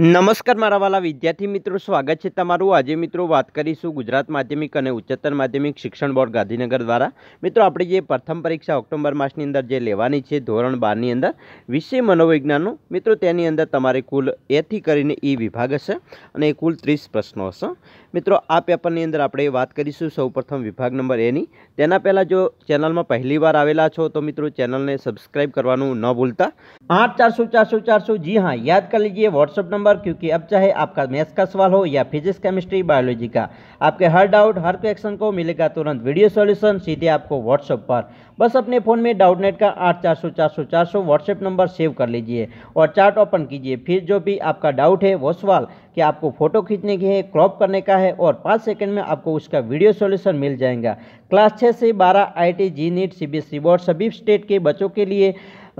નમસ્કાર મારા વાલા વિદ્યાર્થી મિત્રો સ્વાગત છે તમારું આજે મિત્રો વાત કરીશું ગુજરાત માધ્યમિક અને ઉચ્ચતર માધ્યમિક શિક્ષણ બોર્ડ ગાંધીનગર દ્વારા મિત્રો આપણે જે પ્રથમ પરીક્ષા ઓક્ટોબર માસની અંદર જે લેવાની છે ધોરણ બારની અંદર વિષય મનોવિજ્ઞાનનું મિત્રો તેની અંદર તમારે કુલ એથી કરીને એ વિભાગ હશે અને એ કુલ ત્રીસ પ્રશ્નો હશે મિત્રો આ પેપરની અંદર આપણે વાત કરીશું સૌપ્રથમ વિભાગ નંબર એની તેના પહેલાં જો ચેનલમાં પહેલીવાર આવેલા છો તો મિત્રો ચેનલને સબસ્ક્રાઈબ કરવાનું ન ભૂલતા આઠ ચારસો ચારસો ચારસો જી હા યાદ કરી લીજીએ વોટ્સઅપ નંબર नंबर क्योंकि अब चाहे आपका मैथ्स का सवाल हो या फिजिक्स केमिस्ट्री बायोलॉजी का आपके हर डाउट हर क्वेश्चन को मिलेगा तुरंत वीडियो सॉल्यूशन सीधे आपको व्हाट्सएप पर बस अपने फ़ोन में डाउटनेट का आठ चार सौ चार सौ चार सौ व्हाट्सएप नंबर सेव कर लीजिए और चार्ट ओपन कीजिए फिर जो भी आपका डाउट है वो सवाल कि आपको फ़ोटो खींचने की है क्रॉप करने का है और पाँच सेकंड में आपको उसका वीडियो सॉल्यूशन मिल जाएगा क्लास छः से बारह I T JEE NEET C B board सभी स्टेट के बच्चों के लिए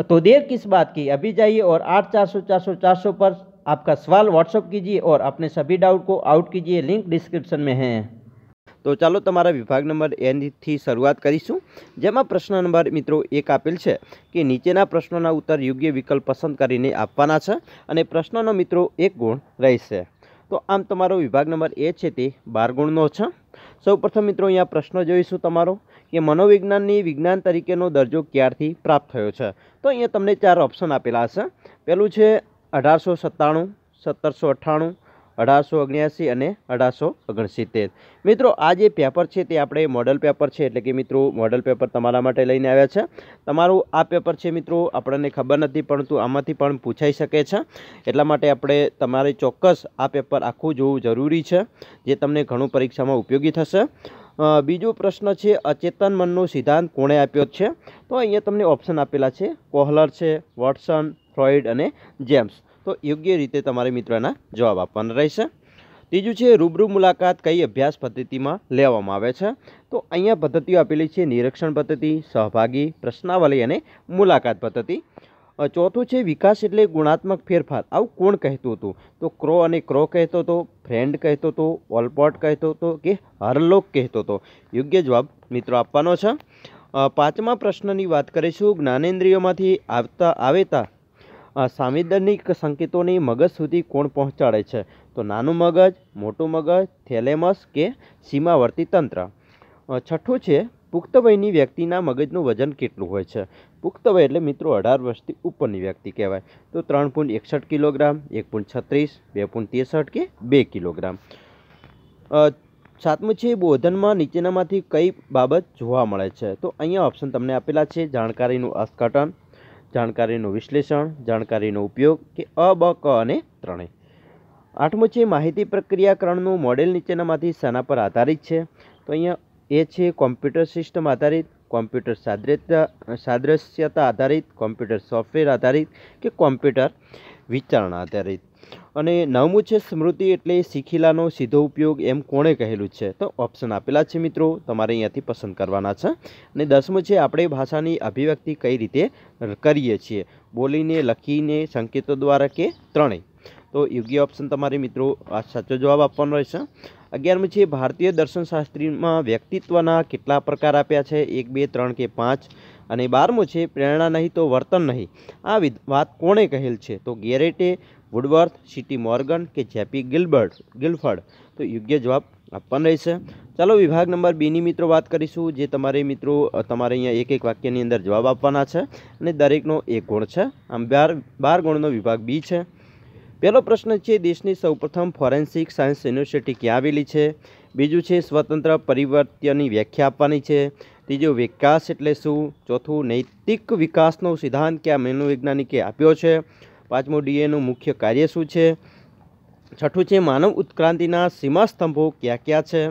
तो देर किस बात की अभी जाइए और आठ चार सौ चार सौ चार सौ पर आपका सवाल व्हाट्सअप कीजिए और अपने सभी डाउट को आउट कीजिए लिंक ડિસ્ક્રિપ્શન में હે તો ચાલો તમારા વિભાગ નંબર એનથી શરૂઆત કરીશું જેમાં પ્રશ્ન નંબર મિત્રો એક આપેલ છે કે નીચેના પ્રશ્નોના ઉત્તર યોગ્ય વિકલ્પ પસંદ કરીને આપવાના છે અને પ્રશ્નનો મિત્રો એક ગુણ રહેશે તો આમ તમારો વિભાગ નંબર એ છે તે બાર ગુણનો છે સૌપ્રથમ મિત્રો અહીંયા પ્રશ્ન જોઈશું તમારો કે મનોવિજ્ઞાનની વિજ્ઞાન તરીકેનો દરજ્જો ક્યારથી પ્રાપ્ત થયો છે તો અહીંયા તમને ચાર ઓપ્શન આપેલા છે પહેલું છે અઢારસો સત્તાણું સત્તરસો અઠ્ઠાણું અઢારસો ઓગણ્યાસી અને અઢારસો ઓગણસિત્તેર મિત્રો આ જે પેપર છે તે આપણે મોડલ પેપર છે એટલે કે મિત્રો મોડલ પેપર તમારા માટે લઈને આવ્યા છે તમારું આ પેપર છે મિત્રો આપણને ખબર નથી પરંતુ આમાંથી પણ પૂછાઈ શકે છે એટલા માટે આપણે તમારે ચોક્કસ આ પેપર આખું જોવું જરૂરી છે જે તમને ઘણું પરીક્ષામાં ઉપયોગી થશે બીજો પ્રશ્ન છે અચેતન મનનો સિદ્ધાંત કોણે આપ્યો છે તો અહીંયા તમને ઓપ્શન આપેલા છે કોહલર છે વોટસન ફ્રોઇડ અને જેમ્સ તો યોગ્ય રીતે તમારે મિત્રોના જવાબ આપવાના રહેશે ત્રીજું છે રૂબરૂ મુલાકાત કઈ અભ્યાસ પદ્ધતિમાં લેવામાં આવે છે તો અહીંયા પદ્ધતિઓ આપેલી છે નિરીક્ષણ પદ્ધતિ સહભાગી પ્રશ્નાવલી અને મુલાકાત પદ્ધતિ ચોથું છે વિકાસ એટલે ગુણાત્મક ફેરફાર આવું કોણ કહેતું હતું તો ક્રો અને ક્રો કહેતો હતો ફ્રેન્ડ કહેતો હતો ઓલપોટ કહેતો હતો કે હરલોક કહેતો હતો યોગ્ય જવાબ મિત્રો આપવાનો છે પાંચમા પ્રશ્નની વાત કરીશું જ્ઞાનેન્દ્રિયોમાંથી આવતા આવેતા સાંવેદનિક સંકેતોની મગજ સુધી કોણ પહોંચાડે છે તો નાનું મગજ મોટું મગજ થેલેમસ કે સીમાવર્તી તંત્ર છઠ્ઠું છે પુખ્ત વયની વ્યક્તિના મગજનું વજન કેટલું હોય છે પુખ્ત વય એટલે મિત્રો અઢાર વર્ષથી ઉપરની વ્યક્તિ કહેવાય તો ત્રણ પોઈન્ટ એકસઠ કિલોગ્રામ એક પોઈન્ટ છત્રીસ બે પોઈન્ટ ત્રેસઠ કે બે કિલોગ્રામ સાતમું છે બોધનમાં નીચેનામાંથી કઈ બાબત જોવા મળે છે તો અહીંયા ઓપ્શન તમને આપેલા છે જાણકારીનું અસ્કટન જાણકારીનું વિશ્લેષણ જાણકારીનો ઉપયોગ કે અ બ ક અને ત્રણેય આઠમું છે માહિતી પ્રક્રિયાકરણનું મોડેલ નીચેનામાંથી શાના પર આધારિત છે તો અહીંયા એ છે કોમ્પ્યુટર સિસ્ટમ આધારિત કોમ્પ્યુટર સાદ્રતા સાદ્રશ્યતા આધારિત કોમ્પ્યુટર સોફ્ટવેર આધારિત કે કોમ્પ્યુટર વિચારણા આધારિત અને નવમું છે સ્મૃતિ એટલે શીખેલાનો સીધો ઉપયોગ એમ કોણે કહેલું છે તો ઓપ્શન આપેલા છે મિત્રો તમારે અહીંયાથી પસંદ કરવાના છે અને દસમું છે આપણે ભાષાની અભિવ્યક્તિ કઈ રીતે કરીએ છીએ બોલીને લખીને સંકેતો દ્વારા કે ત્રણેય તો યોગ્ય ઓપ્શન તમારે મિત્રો આ સાચો જવાબ આપવાનો રહેશે અગિયારમું છે ભારતીય દર્શનશાસ્ત્રીમાં વ્યક્તિત્વના કેટલા પ્રકાર આપ્યા છે એક બે ત્રણ કે પાંચ અને બારમું છે પ્રેરણા નહીં તો વર્તન નહીં આ વાત કોણે કહેલ છે તો ગેરેટે વુડવર્થ સિટી મોર્ગન કે જેપી ગિલબર્ટ ગિલફર્ડ તો યોગ્ય જવાબ આપવાનો રહેશે ચાલો વિભાગ નંબર બીની મિત્રો વાત કરીશું જે તમારે મિત્રો તમારે અહીંયા એક એક વાક્યની અંદર જવાબ આપવાના છે અને દરેકનો એક ગુણ છે આમ બાર બાર ગુણનો વિભાગ બી છે પહેલો પ્રશ્ન છે દેશની સૌપ્રથમ ફોરેન્સિક સાયન્સ યુનિવર્સિટી ક્યાં આવેલી છે બીજું છે સ્વતંત્ર પરિવર્ત્યની વ્યાખ્યા આપવાની છે ત્રીજો વિકાસ એટલે શું ચોથું નૈતિક વિકાસનો સિદ્ધાંત ક્યાં આ મનોવૈજ્ઞાનિકે આપ્યો છે પાંચમું ડીએનું મુખ્ય કાર્ય શું છે છઠ્ઠું છે માનવ ઉત્ક્રાંતિના સીમાસ્તંભો કયા ક્યાં છે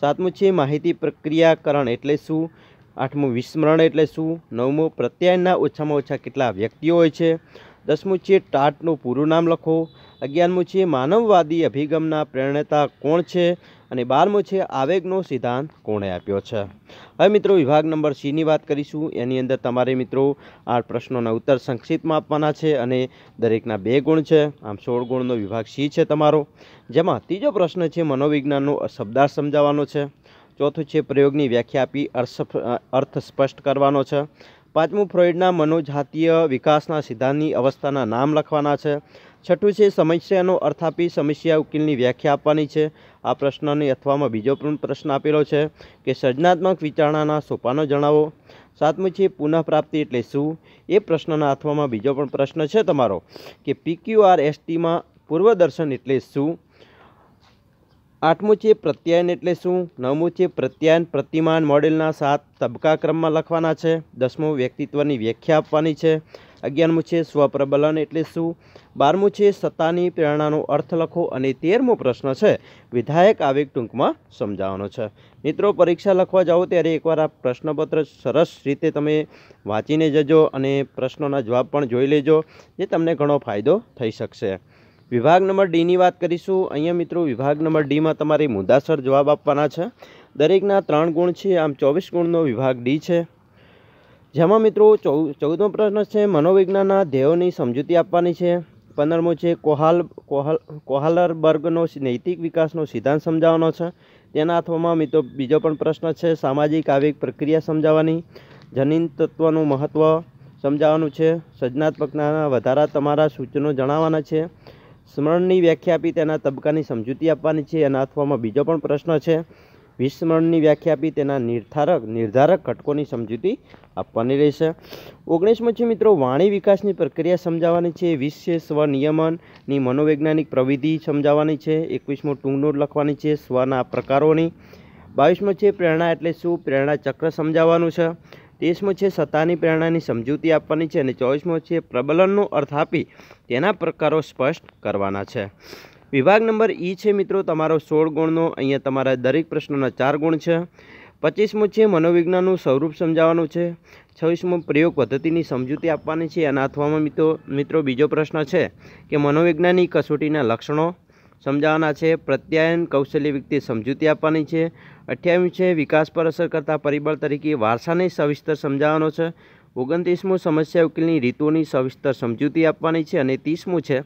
સાતમું છે માહિતી પ્રક્રિયાકરણ એટલે શું આઠમું વિસ્મરણ એટલે શું નવમું પ્રત્યાયનના ઓછામાં ઓછા કેટલા વ્યક્તિઓ હોય છે દસમું છે ટાટનું પૂરું નામ લખો અગિયારમું છે માનવવાદી અભિગમના પ્રેરણેતા કોણ છે અને બારમું છે આવેગનો સિદ્ધાંત કોણે આપ્યો છે હવે મિત્રો વિભાગ નંબર સીની વાત કરીશું એની અંદર તમારે મિત્રો આ પ્રશ્નોના ઉત્તર સંક્ષિપ્તમાં આપવાના છે અને દરેકના બે ગુણ છે આમ સોળ ગુણનો વિભાગ સી છે તમારો જેમાં ત્રીજો પ્રશ્ન છે મનોવિજ્ઞાનનો શબ્દાર્થ સમજાવવાનો છે ચોથું છે પ્રયોગની વ્યાખ્યા આપી અર્થ સ્પષ્ટ કરવાનો છે પાંચમું ફ્રોઇડના મનોજાતીય વિકાસના સિદ્ધાંતની અવસ્થાના નામ લખવાના છે છઠ્ઠું છે સમસ્યાનો અર્થ આપી સમસ્યા ઉકેલની વ્યાખ્યા આપવાની છે આ પ્રશ્નની અથવામાં બીજો પણ પ્રશ્ન આપેલો છે કે સર્જનાત્મક વિચારણાના સોપાનો જણાવો સાતમું છે પુનઃપ્રાપ્તિ એટલે શું એ પ્રશ્નના અથવામાં બીજો પણ પ્રશ્ન છે તમારો કે પીક્યુઆર એસટીમાં પૂર્વદર્શન એટલે શું આઠમું છે પ્રત્યાયન એટલે શું નવમું છે પ્રત્યાયન પ્રતિમાન મોડેલના સાત તબક્કા ક્રમમાં લખવાના છે દસમું વ્યક્તિત્વની વ્યાખ્યા આપવાની છે અગિયારમું છે સ્વપ્રબલન એટલે શું બારમું છે સત્તાની પ્રેરણાનો અર્થ લખો અને તેરમો પ્રશ્ન છે વિધાયક આવેગ ટૂંકમાં સમજાવવાનો છે મિત્રો પરીક્ષા લખવા જાઓ ત્યારે એકવાર આ પ્રશ્નપત્ર સરસ રીતે તમે વાંચીને જજો અને પ્રશ્નોના જવાબ પણ જોઈ લેજો જે તમને ઘણો ફાયદો થઈ શકશે વિભાગ નંબર ડીની વાત કરીશું અહીંયા મિત્રો વિભાગ નંબર ડીમાં તમારે મુદ્દાસર જવાબ આપવાના છે દરેકના ત્રણ ગુણ છે આમ ચોવીસ ગુણનો વિભાગ ડી છે જેમાં મિત્રો ચૌદમો પ્રશ્ન છે મનોવિજ્ઞાનના ધ્યેયોની સમજૂતી આપવાની છે પંદરમો છે કોહાલ કોહાલ કોહાલરબર્ગનો નૈતિક વિકાસનો સિદ્ધાંત સમજાવવાનો છે તેના અથવામાં મિત્રો બીજો પણ પ્રશ્ન છે સામાજિક આવેગ પ્રક્રિયા સમજાવવાની જનીન તત્વનું મહત્ત્વ સમજાવવાનું છે સર્જનાત્મકના વધારા તમારા સૂચનો જણાવવાના છે સ્મરણની વ્યાખ્યા આપી તેના તબક્કાની સમજૂતી આપવાની છે અને અથવામાં બીજો પણ પ્રશ્ન છે વિસ્મરણની વ્યાખ્યા આપી તેના નિર્ધારક નિર્ધારક ઘટકોની સમજૂતી આપવાની રહેશે ઓગણીસમાં છે મિત્રો વાણી વિકાસની પ્રક્રિયા સમજાવવાની છે વિશે સ્વનિયમનની મનોવૈજ્ઞાનિક પ્રવિધિ સમજાવવાની છે એકવીસમો ટૂંકનોટ લખવાની છે સ્વના પ્રકારોની બાવીસમો છે પ્રેરણા એટલે શું પ્રેરણા ચક્ર સમજાવવાનું છે ત્રીસમો છે સત્તાની પ્રેરણાની સમજૂતી આપવાની છે અને ચોવીસમો છે પ્રબલનનો અર્થ આપી તેના પ્રકારો સ્પષ્ટ કરવાના છે વિભાગ નંબર ઈ છે મિત્રો તમારો સોળ ગુણનો અહીંયા તમારા દરેક પ્રશ્નોના ચાર ગુણ છે પચીસમો છે મનોવિજ્ઞાનનું સ્વરૂપ સમજાવવાનું છે છવ્વીસમો પ્રયોગ પદ્ધતિની સમજૂતી આપવાની છે અને અથવામાં મિત્રો મિત્રો બીજો પ્રશ્ન છે કે મનોવિજ્ઞાનની કસોટીના લક્ષણો સમજાવવાના છે પ્રત્યાયન કૌશલ્ય વિગતે સમજૂતી આપવાની છે અઠ્યાવીસ છે વિકાસ પર અસર કરતા પરિબળ તરીકે વારસાને સવિસ્તર સમજાવવાનો છે ઓગણત્રીસમું સમસ્યા ઉકેલની રીતોની સવિસ્તર સમજૂતી આપવાની છે અને ત્રીસમું છે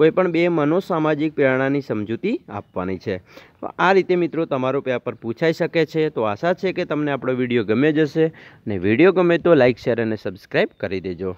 કોઈપણ બે મનોસામાજિક પ્રેરણાની સમજૂતી આપવાની છે તો આ રીતે મિત્રો તમારો પેપર પૂછાઈ શકે છે તો આશા છે કે તમને આપણો વિડીયો ગમે જશે અને વિડીયો ગમે તો લાઇક શેર અને સબસ્ક્રાઈબ કરી દેજો